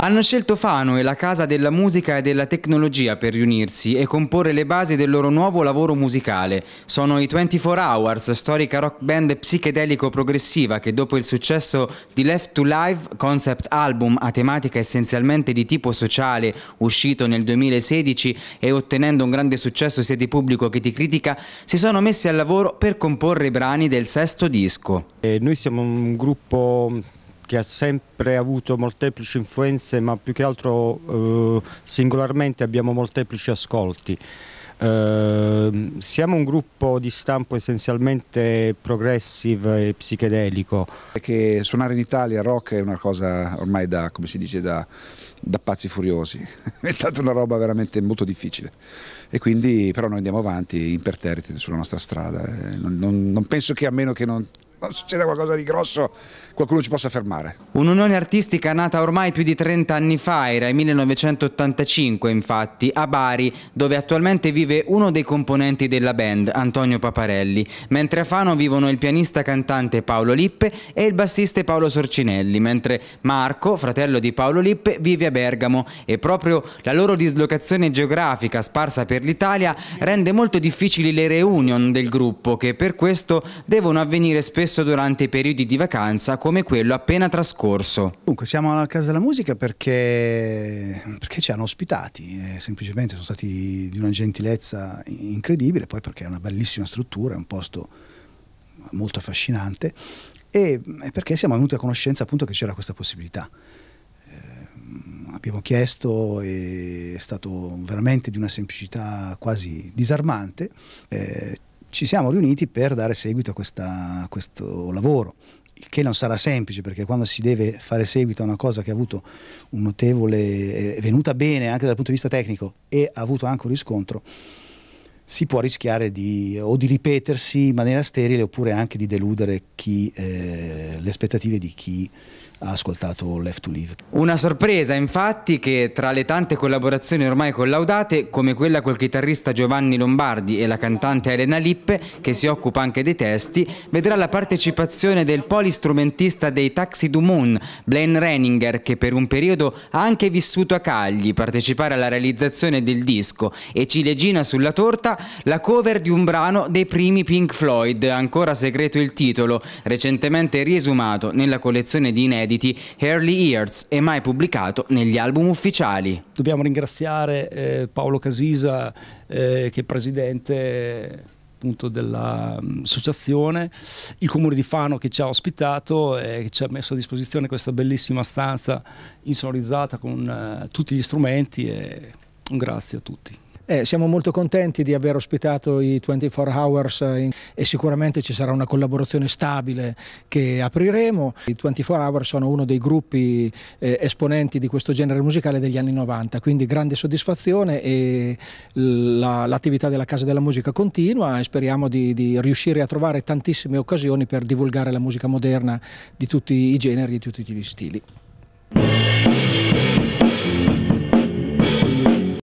Hanno scelto Fano e la Casa della Musica e della Tecnologia per riunirsi e comporre le basi del loro nuovo lavoro musicale. Sono i 24 Hours, storica rock band psichedelico-progressiva che dopo il successo di Left to Live, concept album a tematica essenzialmente di tipo sociale, uscito nel 2016 e ottenendo un grande successo sia di pubblico che di critica, si sono messi al lavoro per comporre i brani del sesto disco. Eh, noi siamo un gruppo che ha sempre avuto molteplici influenze ma più che altro eh, singolarmente abbiamo molteplici ascolti. Eh, siamo un gruppo di stampo essenzialmente progressive e psichedelico. Perché suonare in Italia rock è una cosa ormai da, come si dice, da, da pazzi furiosi, è stata una roba veramente molto difficile e quindi però noi andiamo avanti imperterriti sulla nostra strada, eh. non, non, non penso che a meno che non non succeda qualcosa di grosso, qualcuno ci possa fermare. Un'unione artistica nata ormai più di 30 anni fa, era il 1985 infatti, a Bari, dove attualmente vive uno dei componenti della band, Antonio Paparelli, mentre a Fano vivono il pianista cantante Paolo Lippe e il bassista Paolo Sorcinelli, mentre Marco, fratello di Paolo Lippe, vive a Bergamo e proprio la loro dislocazione geografica sparsa per l'Italia rende molto difficili le reunion del gruppo che per questo devono avvenire spesso spesso durante i periodi di vacanza come quello appena trascorso. Dunque siamo alla Casa della Musica perché, perché ci hanno ospitati, eh, semplicemente sono stati di una gentilezza incredibile, poi perché è una bellissima struttura, è un posto molto affascinante e perché siamo venuti a conoscenza appunto che c'era questa possibilità. Eh, abbiamo chiesto e è stato veramente di una semplicità quasi disarmante. Eh, ci siamo riuniti per dare seguito a, questa, a questo lavoro il che non sarà semplice perché quando si deve fare seguito a una cosa che ha avuto un notevole, eh, è venuta bene anche dal punto di vista tecnico e ha avuto anche un riscontro, si può rischiare di, o di ripetersi in maniera sterile oppure anche di deludere chi, eh, le aspettative di chi ha ascoltato Left to Live. Una sorpresa infatti che tra le tante collaborazioni ormai collaudate come quella col chitarrista Giovanni Lombardi e la cantante Elena Lippe che si occupa anche dei testi vedrà la partecipazione del polistrumentista dei Taxi du Moon Blaine Renninger che per un periodo ha anche vissuto a Cagli partecipare alla realizzazione del disco e ciliegina sulla torta la cover di un brano dei primi Pink Floyd ancora segreto il titolo recentemente riesumato nella collezione di inediti inediti, Early Years e mai pubblicato negli album ufficiali. Dobbiamo ringraziare eh, Paolo Casisa eh, che è presidente dell'associazione, mm, il comune di Fano che ci ha ospitato e che ci ha messo a disposizione questa bellissima stanza insonorizzata con eh, tutti gli strumenti e un grazie a tutti. Eh, siamo molto contenti di aver ospitato i 24 Hours eh, in, e sicuramente ci sarà una collaborazione stabile che apriremo. I 24 Hours sono uno dei gruppi eh, esponenti di questo genere musicale degli anni 90, quindi grande soddisfazione e l'attività la, della Casa della Musica continua e speriamo di, di riuscire a trovare tantissime occasioni per divulgare la musica moderna di tutti i generi e di tutti gli stili.